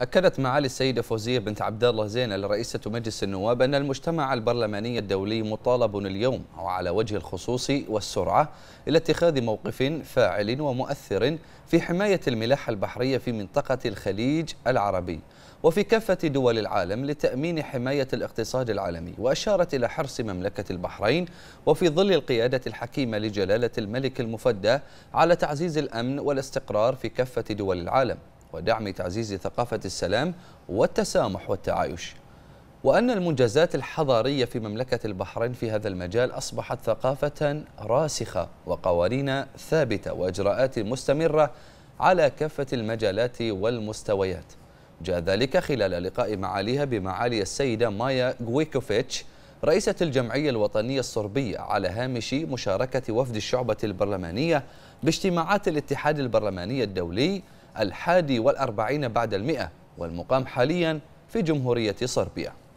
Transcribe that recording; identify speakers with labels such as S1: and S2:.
S1: أكدت معالي السيدة فوزية بنت عبد الله زين رئيسة مجلس النواب أن المجتمع البرلماني الدولي مطالب اليوم وعلى وجه الخصوص والسرعة إلى اتخاذ موقف فاعل ومؤثر في حماية الملاحة البحرية في منطقة الخليج العربي وفي كافة دول العالم لتأمين حماية الاقتصاد العالمي وأشارت إلى حرص مملكة البحرين وفي ظل القيادة الحكيمة لجلالة الملك المفدى على تعزيز الأمن والاستقرار في كافة دول العالم ودعم تعزيز ثقافة السلام والتسامح والتعايش وأن المنجزات الحضارية في مملكة البحرين في هذا المجال أصبحت ثقافة راسخة وقوانين ثابتة وإجراءات مستمرة على كافة المجالات والمستويات جاء ذلك خلال لقاء معاليها بمعالي السيدة مايا غويكوفيتش رئيسة الجمعية الوطنية الصربية على هامش مشاركة وفد الشعبة البرلمانية باجتماعات الاتحاد البرلماني الدولي الحادي والأربعين بعد المئة والمقام حاليا في جمهورية صربيا